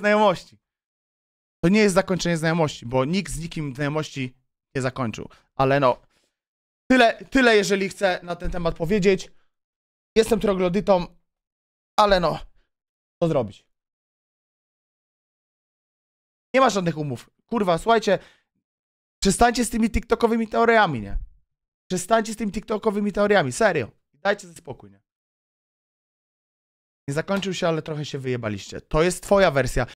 znajomości. To nie jest zakończenie znajomości, bo nikt z nikim znajomości nie zakończył. Ale no, tyle, tyle jeżeli chcę na ten temat powiedzieć. Jestem troglodytą, ale no, co zrobić? Nie ma żadnych umów. Kurwa, słuchajcie, przestańcie z tymi TikTokowymi teoriami, nie? Przestańcie z tymi TikTokowymi teoriami, serio. Dajcie ze spokój, nie? Nie zakończył się, ale trochę się wyjebaliście. To jest twoja wersja.